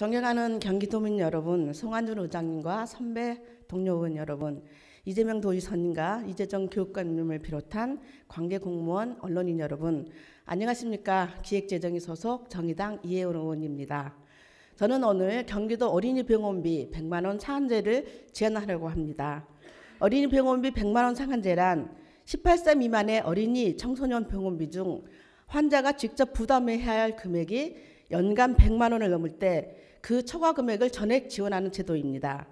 존경하는 경기도민 여러분, 송한준 의장님과 선배 동료 의원 여러분, 이재명 도의선인과 이재정 교육감님을 비롯한 관계 공무원 언론인 여러분, 안녕하십니까? 기획재정위 소속 정의당 이혜원 의원입니다. 저는 오늘 경기도 어린이 병원비 100만 원 상한제를 제안하려고 합니다. 어린이 병원비 100만 원 상한제란 18세 미만의 어린이 청소년 병원비 중 환자가 직접 부담해야 할 금액이 연간 100만 원을 넘을 때그 초과 금액을 전액 지원하는 제도입니다.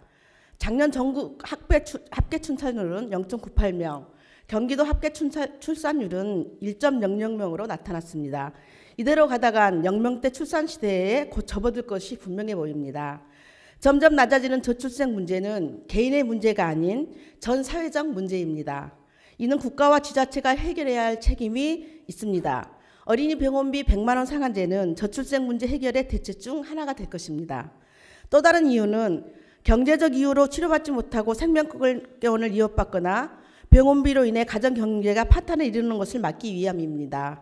작년 전국 학배 추, 합계 춘천율은 0.98명, 경기도 합계 춘차, 출산율은 1.00명으로 나타났습니다. 이대로 가다간 0명대 출산 시대에 곧 접어들 것이 분명해 보입니다. 점점 낮아지는 저출생 문제는 개인의 문제가 아닌 전 사회적 문제입니다. 이는 국가와 지자체가 해결해야 할 책임이 있습니다. 어린이 병원비 100만 원 상한제는 저출생 문제 해결의 대책중 하나가 될 것입니다. 또 다른 이유는 경제적 이유로 치료받지 못하고 생명권을 이어받거나 병원비로 인해 가정 경제가 파탄에 이르는 것을 막기 위함입니다.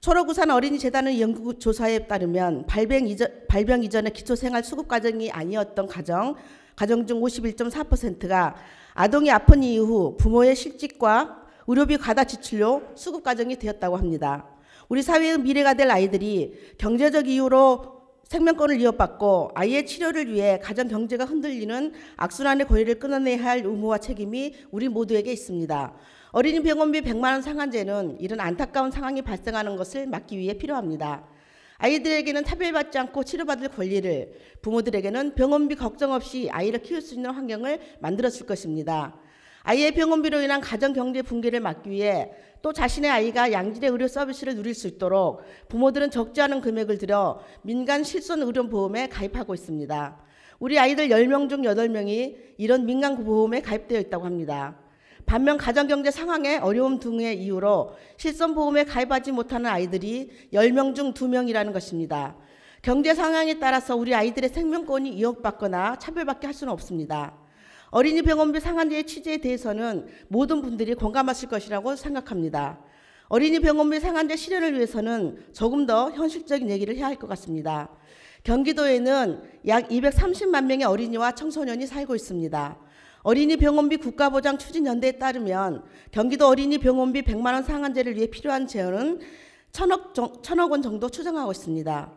초록우산 어린이재단의 연구조사에 따르면 발병, 이전, 발병 이전의 기초생활 수급 과정이 아니었던 가정, 가정 중 51.4%가 아동이 아픈 이후 부모의 실직과 의료비 과다 지출로 수급 과정이 되었다고 합니다. 우리 사회의 미래가 될 아이들이 경제적 이유로 생명권을 이어받고 아이의 치료를 위해 가정 경제가 흔들리는 악순환의 고리를 끊어내야 할 의무와 책임이 우리 모두에게 있습니다. 어린이 병원비 100만 원 상한제는 이런 안타까운 상황이 발생하는 것을 막기 위해 필요합니다. 아이들에게는 차별받지 않고 치료받을 권리를 부모들에게는 병원비 걱정 없이 아이를 키울 수 있는 환경을 만들어 줄 것입니다. 아이의 병원비로 인한 가정 경제 붕괴를 막기 위해 또 자신의 아이가 양질의 의료 서비스를 누릴 수 있도록 부모들은 적지 않은 금액을 들여 민간 실손 의료 보험에 가입하고 있습니다. 우리 아이들 10명 중 8명이 이런 민간 보험에 가입되어 있다고 합니다. 반면 가정경제 상황의 어려움 등의 이유로 실손보험에 가입하지 못하는 아이들이 10명 중 2명이라는 것입니다. 경제 상황에 따라서 우리 아이들의 생명권이 이협받거나 차별받게 할 수는 없습니다. 어린이 병원비 상한제 취지에 대해서는 모든 분들이 공감하실 것이라고 생각합니다. 어린이 병원비 상한제 실현을 위해서는 조금 더 현실적인 얘기를 해야 할 것 같습니다. 경기도에는 약 230만 명의 어린이와 청소년이 살고 있습니다. 어린이 병원비 국가보장 추진연대에 따르면 경기도 어린이 병원비 100만 원 상한제를 위해 필요한 재원은 천억, 정, 천억 원 정도 추정하고 있습니다.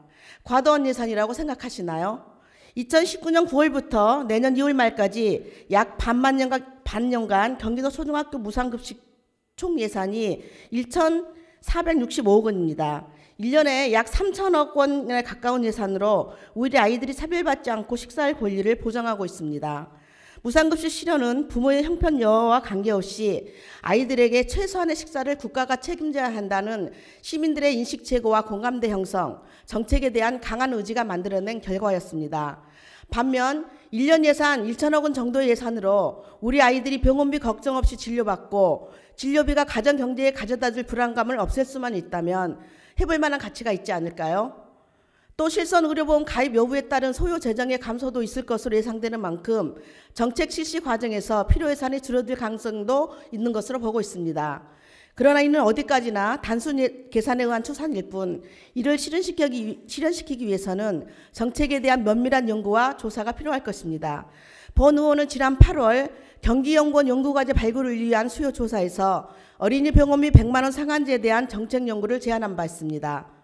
과도한 예산이라고 생각하시나요? 2019년 9월부터 내년 2월 말까지 약 반만 년간, 반년간 경기도 초등학교 무상급식 총 예산이 1,465억 원입니다. 1년에 약 3천억 원에 가까운 예산으로 오히려 아이들이 차별받지 않고 식사할 권리를 보장하고 있습니다. 무상급식 실현은 부모의 형편여와 관계없이 아이들에게 최소한의 식사를 국가가 책임져야 한다는 시민들의 인식 제고와 공감대 형성, 정책에 대한 강한 의지가 만들어낸 결과였습니다. 반면 1년 예산 1천억 원 정도의 예산으로 우리 아이들이 병원비 걱정 없이 진료받고 진료비가 가정 경제에 가져다줄 불안감을 없앨 수만 있다면 해볼 만한 가치가 있지 않을까요? 또 실손 의료보험 가입 여부에 따른 소요 재정의 감소도 있을 것으로 예상되는 만큼 정책 실시 과정에서 필요 예산이 줄어들 가능성도 있는 것으로 보고 있습니다. 그러나 이는 어디까지나 단순 계산에 의한 추산일 뿐 이를 실현시키기, 실현시키기 위해서는 정책에 대한 면밀한 연구와 조사가 필요할 것입니다. 본 의원은 지난 8월 경기연구원 연구과제 발굴을 위한 수요조사에서 어린이 병원비 100만 원 상한제에 대한 정책 연구를 제안한 바 있습니다.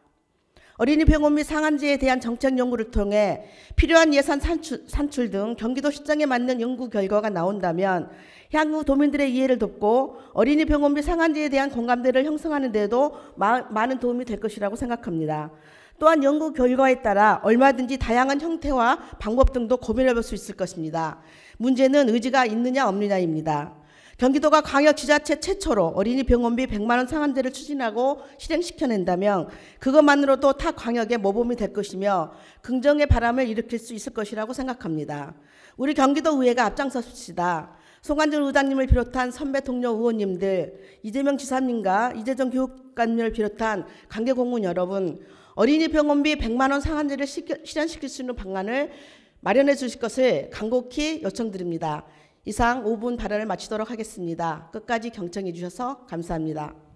어린이 병원 및 상한제에 대한 정책 연구를 통해 필요한 예산 산출, 산출 등 경기도 시장에 맞는 연구 결과가 나온다면 향후 도민들의 이해를 돕고 어린이 병원 및 상한제에 대한 공감대를 형성하는 데도 마, 많은 도움이 될 것이라고 생각합니다. 또한 연구 결과에 따라 얼마든지 다양한 형태와 방법 등도 고민해 볼 수 있을 것입니다. 문제는 의지가 있느냐 없느냐입니다. 경기도가 광역지자체 최초로 어린이 병원비 100만 원 상한제를 추진하고 실행시켜낸다면 그것만으로도 타 광역의 모범이 될 것이며 긍정의 바람을 일으킬 수 있을 것이라고 생각합니다. 우리 경기도 의회가 앞장섰습니다 송관준 의장님을 비롯한 선배 동료 의원님들, 이재명 지사님과 이재정 교육관님을 비롯한 관계공무원 여러분, 어린이 병원비 100만 원 상한제를 실현시킬 수 있는 방안을 마련해 주실 것을 간곡히 요청드립니다. 이상 5분 발언을 마치도록 하겠습니다. 끝까지 경청해 주셔서 감사합니다.